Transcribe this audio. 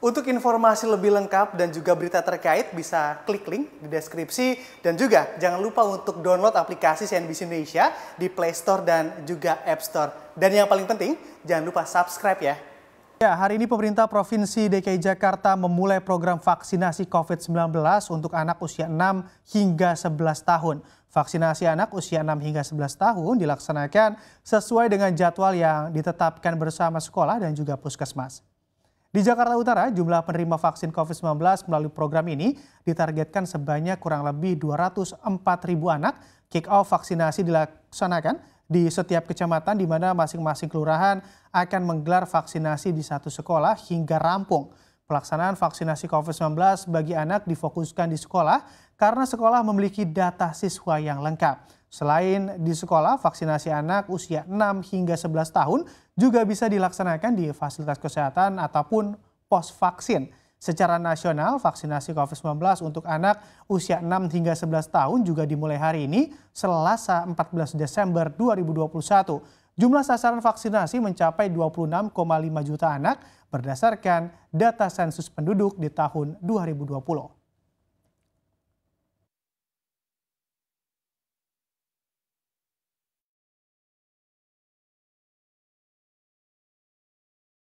Untuk informasi lebih lengkap dan juga berita terkait bisa klik link di deskripsi dan juga jangan lupa untuk download aplikasi CNBC Indonesia di Play Store dan juga App Store. Dan yang paling penting jangan lupa subscribe ya. Ya, hari ini pemerintah Provinsi DKI Jakarta memulai program vaksinasi COVID-19 untuk anak usia 6 hingga 11 tahun. Vaksinasi anak usia 6 hingga 11 tahun dilaksanakan sesuai dengan jadwal yang ditetapkan bersama sekolah dan juga puskesmas. Di Jakarta Utara, jumlah penerima vaksin COVID-19 melalui program ini ditargetkan sebanyak kurang lebih 204 ribu anak. Kick-off vaksinasi dilaksanakan di setiap kecamatan di mana masing-masing kelurahan akan menggelar vaksinasi di satu sekolah hingga rampung. Pelaksanaan vaksinasi COVID-19 bagi anak difokuskan di sekolah karena sekolah memiliki data siswa yang lengkap. Selain di sekolah, vaksinasi anak usia 6 hingga 11 tahun juga bisa dilaksanakan di fasilitas kesehatan ataupun pos vaksin. Secara nasional, vaksinasi COVID-19 untuk anak usia 6 hingga 11 tahun juga dimulai hari ini, Selasa 14 Desember 2021. Jumlah sasaran vaksinasi mencapai 26,5 juta anak berdasarkan data sensus penduduk di tahun 2020.